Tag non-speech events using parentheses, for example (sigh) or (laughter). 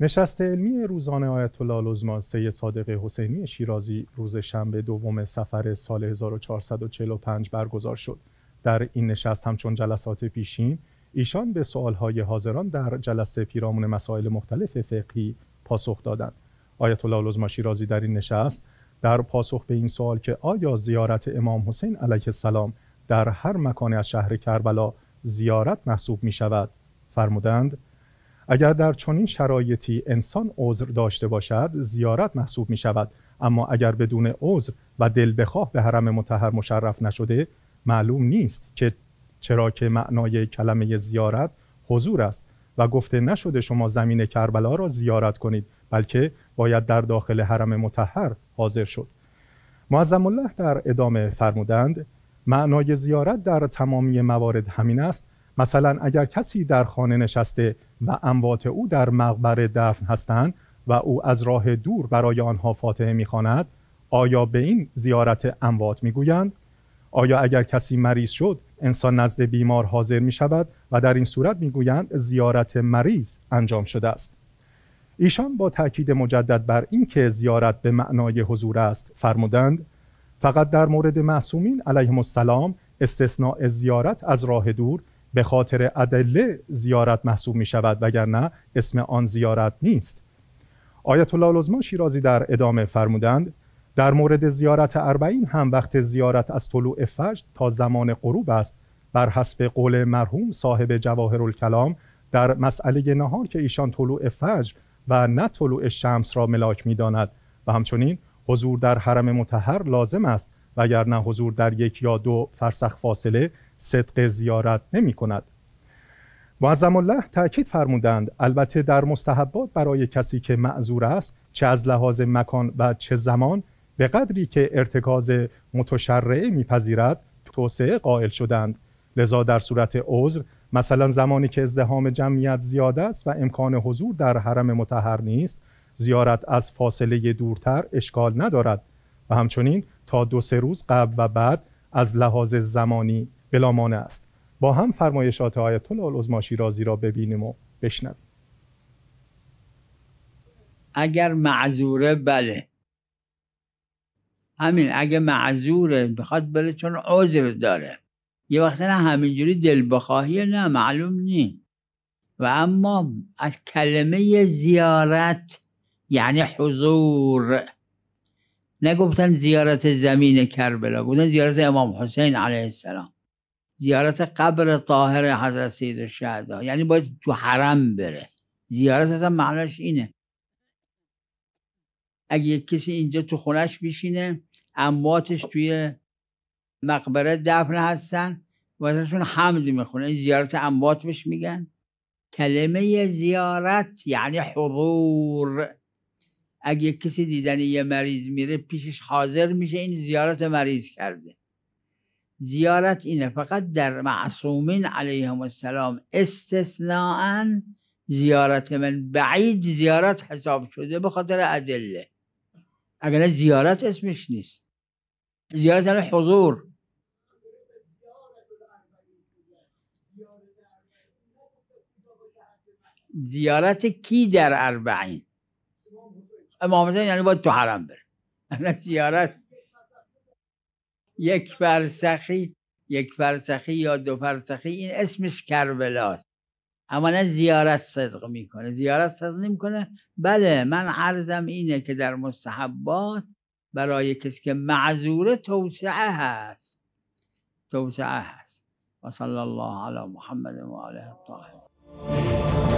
نشست علمی روزانه آیت الله العظما سید صادق حسینی شیرازی روز شنبه دوم سفر سال 1445 برگزار شد. در این نشست همچون جلسات پیشین ایشان به سوالهای حاضران در جلسه پیرامون مسائل مختلف فقهی پاسخ دادند. آیت الله العظما شیرازی در این نشست در پاسخ به این سوال که آیا زیارت امام حسین علیه السلام در هر مکانی از شهر کربلا زیارت محسوب می شود فرمودند اگر در چنین شرایطی انسان عذر داشته باشد زیارت محسوب می شود اما اگر بدون عذر و دل بخواه به حرم متحر مشرف نشده معلوم نیست که چرا که معنای کلمه زیارت حضور است و گفته نشده شما زمین کربلا را زیارت کنید بلکه باید در داخل حرم متحر حاضر شد معظم الله در ادامه فرمودند معنای زیارت در تمامی موارد همین است مثلا اگر کسی در خانه نشسته و اموات او در مقبره دفن هستند و او از راه دور برای آنها فاتحه میخواند آیا به این زیارت اموات میگویند آیا اگر کسی مریض شد انسان نزد بیمار حاضر می شود و در این صورت میگویند زیارت مریض انجام شده است ایشان با تاکید مجدد بر اینکه زیارت به معنای حضور است فرمودند فقط در مورد معصومین علیهم السلام استثناء زیارت از راه دور به خاطر ادله زیارت محسوب می شود وگرنه اسم آن زیارت نیست آیت الله العظما شیرازی در ادامه فرمودند در مورد زیارت اربعین هم وقت زیارت از طلوع فجر تا زمان غروب است بر حسب قول مرحوم صاحب جواهر الکلام در مسئله نهار که ایشان طلوع فجر و نه طلوع شمس را ملاک می داند و همچنین حضور در حرم متحر لازم است وگرنه حضور در یک یا دو فرسخ فاصله صدق زیارت نمی کند معظم الله تاکید فرمودند البته در مستحبات برای کسی که معذور است چه از لحاظ مکان و چه زمان به قدری که ارتکاز متشرعه میپذیرد توسعه قائل شدند لذا در صورت عذر مثلا زمانی که ازدهام جمعیت زیاد است و امکان حضور در حرم متحر نیست زیارت از فاصله دورتر اشکال ندارد و همچنین تا دو سه روز قبل و بعد از لحاظ زمانی است با هم فرمایشات آیت الله العظما شیرازی را ببینیم و بشنویم اگر معذوره بله همین اگر معذوره بخواد بله چون عذر داره یه وقت نه همینجوری دل بخواهی نه معلوم نی و اما از کلمه زیارت یعنی حضور نگفتن زیارت زمین کربلا بودن زیارت امام حسین علیه السلام زیارت قبر طاهر حضرت سید الشهدا یعنی باید تو حرم بره زیارت هم معنیش اینه اگه یک کسی اینجا تو خونش بیشینه امواتش توی مقبره دفن هستن و ازشون حمد میخونه این زیارت اموات میگن کلمه زیارت یعنی حضور اگه کسی دیدنی یه مریض میره پیشش حاضر میشه این زیارت مریض کرده زیارت اینه فقط در معصومین علیهم السلام استثناعا زیارت من بعید زیارت حساب شده به خاطر ادله اگر زیارت اسمش نیست زیارت حضور زیارت کی در اربعین امام حسین یعنی باید تو حرم بره (laughs) زیارت یک فرسخی یک فرسخی یا دو فرسخی این اسمش کربلاست اما نه زیارت صدق میکنه زیارت صدق نمیکنه بله من عرضم اینه که در مستحبات برای کسی که معذوره توسعه هست توسعه هست و صلی الله علی محمد و علیه الطاهر